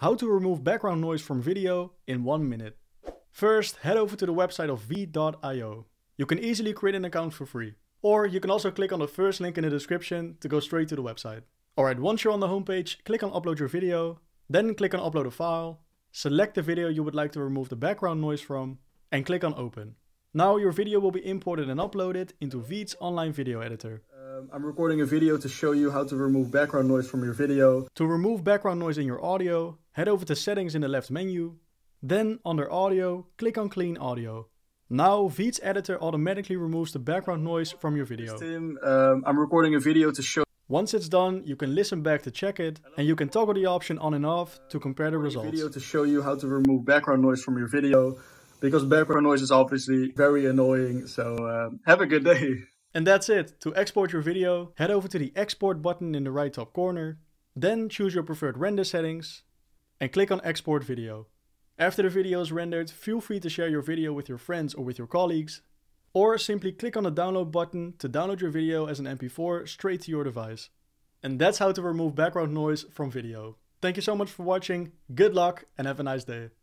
How to remove background noise from video in one minute. First, head over to the website of v.io. You can easily create an account for free. Or you can also click on the first link in the description to go straight to the website. Alright, once you're on the homepage, click on upload your video, then click on upload a file, select the video you would like to remove the background noise from, and click on open. Now your video will be imported and uploaded into Veed's online video editor. Um, I'm recording a video to show you how to remove background noise from your video. To remove background noise in your audio, head over to settings in the left menu. Then under audio, click on clean audio. Now Veed's editor automatically removes the background noise from your video. Tim, um, I'm recording a video to show once it's done, you can listen back to check it, and you can toggle the option on and off to compare the results. Video to show you how to remove background noise from your video, because background noise is obviously very annoying, so um, have a good day. And that's it. To export your video, head over to the export button in the right top corner, then choose your preferred render settings, and click on export video. After the video is rendered, feel free to share your video with your friends or with your colleagues, or simply click on the download button to download your video as an MP4 straight to your device. And that's how to remove background noise from video. Thank you so much for watching, good luck and have a nice day.